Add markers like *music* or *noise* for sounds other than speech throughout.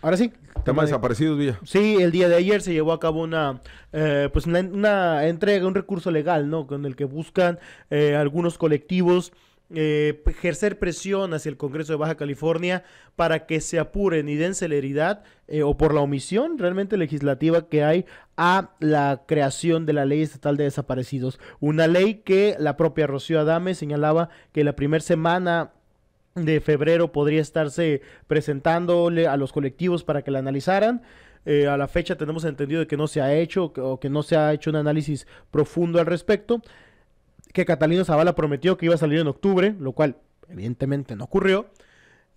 Ahora sí. Tema desaparecidos, Villa. Sí, el día de ayer se llevó a cabo una, eh, pues una, entrega, un recurso legal, ¿no? Con el que buscan eh, algunos colectivos eh, ejercer presión hacia el Congreso de Baja California para que se apuren y den celeridad o por la omisión realmente legislativa que hay a la creación de la ley estatal de desaparecidos. Una ley que la propia Rocío Adame señalaba que la primera semana de febrero podría estarse presentándole a los colectivos para que la analizaran. Eh, a la fecha tenemos entendido de que no se ha hecho o que no se ha hecho un análisis profundo al respecto. Que Catalino Zavala prometió que iba a salir en octubre, lo cual evidentemente no ocurrió.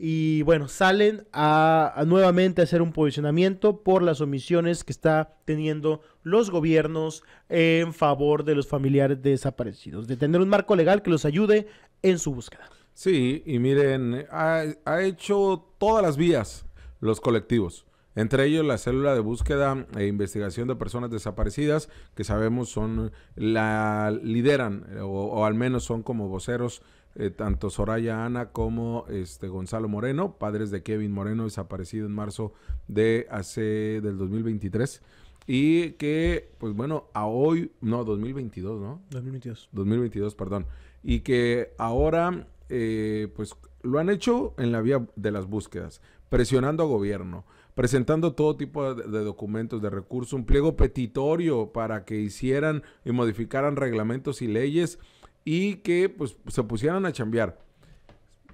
Y bueno, salen a, a nuevamente hacer un posicionamiento por las omisiones que está teniendo los gobiernos en favor de los familiares desaparecidos, de tener un marco legal que los ayude en su búsqueda. Sí, y miren, ha, hecho todas las vías los colectivos entre ellos la célula de búsqueda e investigación de personas desaparecidas, que sabemos son la lideran eh, o, al menos son como voceros eh, tanto Soraya Ana como este Gonzalo Moreno, padres de Kevin Moreno desaparecido en marzo de hace del 2023 y que pues bueno, a hoy no 2022, ¿no? 2022. 2022, perdón. Y que ahora eh, pues lo han hecho en la vía de las búsquedas, presionando a gobierno, presentando todo tipo de, documentos, de recursos, un pliego petitorio para que hicieran y modificaran reglamentos y leyes y que pues se pusieran a chambear.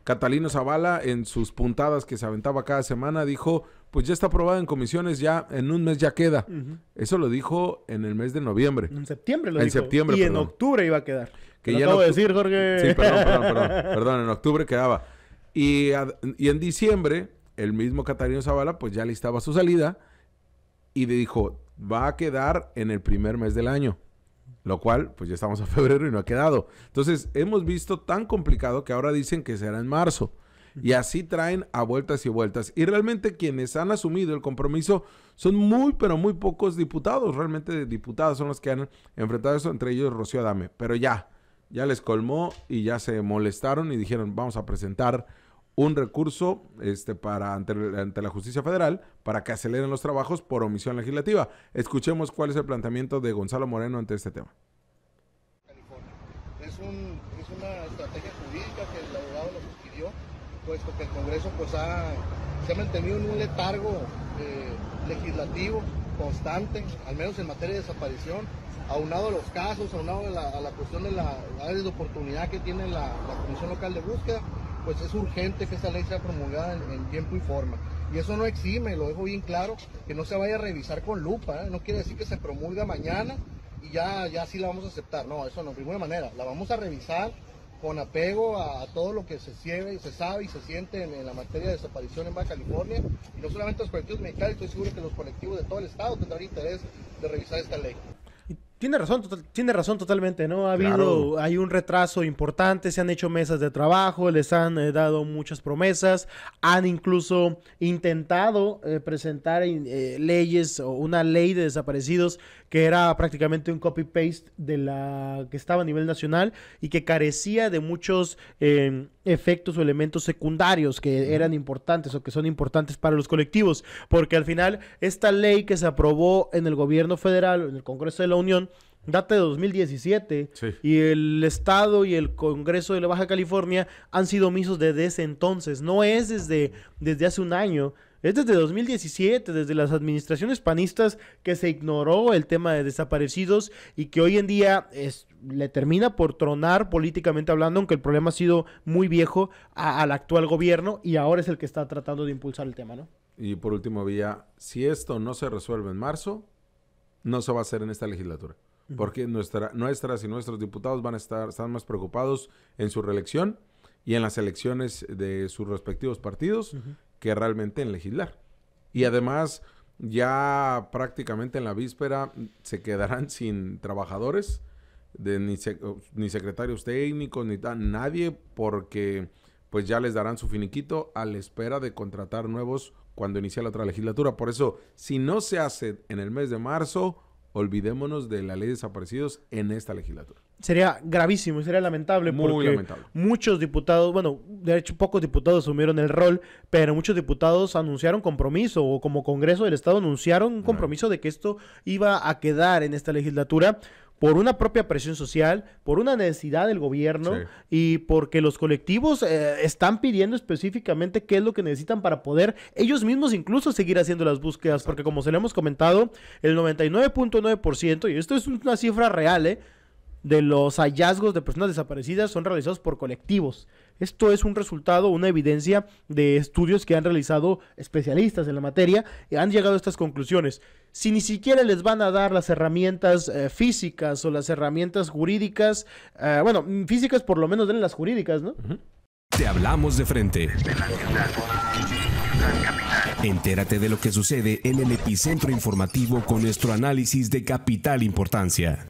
Catalino Zavala en sus puntadas que se aventaba cada semana dijo, pues ya está aprobado en comisiones, ya en un mes ya queda. Eso lo dijo en el mes de noviembre. En septiembre lo dijo. y en octubre iba a quedar. Que lo acabo decir, Jorge. Sí, perdón, perdón, perdón. *laughs* en octubre quedaba. Y, en diciembre, el mismo Catalino Zavala pues ya listaba su salida y le dijo, va a quedar en el primer mes del año. Lo cual, pues ya estamos a *laughs* febrero y no ha quedado. Entonces, hemos visto tan complicado que ahora dicen que será en marzo. Y así traen a vueltas y vueltas. Y realmente quienes han asumido el compromiso son muy, pero muy pocos diputados. Realmente diputados son los que han enfrentado eso, entre ellos Rocío Adame. Pero ya, ya les colmó y ya se molestaron y dijeron, vamos a presentar un recurso este, para, ante, ante, la justicia federal para que aceleren los trabajos por omisión legislativa. Escuchemos cuál es el planteamiento de Gonzalo Moreno ante este tema. Es, una estrategia jurídica que el abogado nos pidió, puesto que el Congreso pues, ha, se ha mantenido en un letargo eh, legislativo constante, al menos en materia de desaparición, aunado a los casos, aunado a la, cuestión de la área de oportunidad que tiene la Comisión Local de Búsqueda pues es urgente que esa ley sea promulgada en, tiempo y forma. Y eso no exime, lo dejo bien claro, que no se vaya a revisar con lupa, ¿eh? no quiere decir que se promulga mañana y ya, ya sí la vamos a aceptar, no, eso no, de ninguna manera, la vamos a revisar con apego a, todo lo que se, se sabe y se siente en, la materia de desaparición en Baja California, y no solamente los colectivos mexicanos, estoy seguro que los colectivos de todo el Estado tendrán interés de revisar esta ley. Tiene razón, tiene razón totalmente, ¿no? Ha habido, hay un retraso importante, se han hecho mesas de trabajo, les han eh, dado muchas promesas, han incluso intentado eh, presentar eh, leyes o una ley de desaparecidos que era prácticamente un copy-paste de la que estaba a nivel nacional y que carecía de muchos em, efectos o elementos secundarios que eran importantes o que son importantes para los colectivos, porque al final esta ley que se aprobó en el gobierno federal, en el Congreso de la Unión, data de 2017, y el Estado y el Congreso de la Baja California han sido omisos desde ese entonces, no es desde, desde hace un año. Es desde 2017, desde las administraciones panistas, que se ignoró el tema de desaparecidos y que hoy en día es, le termina por tronar políticamente hablando, aunque el problema ha sido muy viejo al actual gobierno y ahora es el que está tratando de impulsar el tema, ¿no? Y por último, Villa, si esto no se resuelve en marzo, no se va a hacer en esta legislatura porque nuestra, nuestras y nuestros diputados van a estar están más preocupados en su reelección y en las elecciones de sus respectivos partidos que realmente en legislar. Y además, ya prácticamente en la víspera se quedarán *laughs* sin trabajadores, de ni, ni secretarios técnicos, ni nadie, porque pues ya les darán su finiquito a la espera de contratar nuevos cuando inicie la otra legislatura. Por eso, si no se hace en el mes de marzo, olvidémonos de la ley de desaparecidos en esta legislatura. Sería gravísimo y sería lamentable porque muchos diputados, bueno, de hecho pocos diputados asumieron el rol, pero muchos diputados anunciaron compromiso o como Congreso del Estado anunciaron un compromiso de que esto iba a quedar en esta legislatura por una propia presión social, por una necesidad del gobierno y porque los colectivos eh, están pidiendo específicamente qué es lo que necesitan para poder ellos mismos incluso seguir haciendo las búsquedas, porque como se le hemos comentado, el 99.9%, y esto es una cifra real, eh, de los hallazgos de personas desaparecidas son realizados por colectivos. Esto es un resultado, una evidencia de estudios que han realizado especialistas en la materia y han llegado a estas conclusiones. Si ni siquiera les van a dar las herramientas eh, físicas o las herramientas jurídicas, eh, bueno, mm, físicas por lo menos den las jurídicas, ¿no? Te hablamos de frente. Entérate de lo que sucede en el epicentro informativo con nuestro análisis de capital importancia.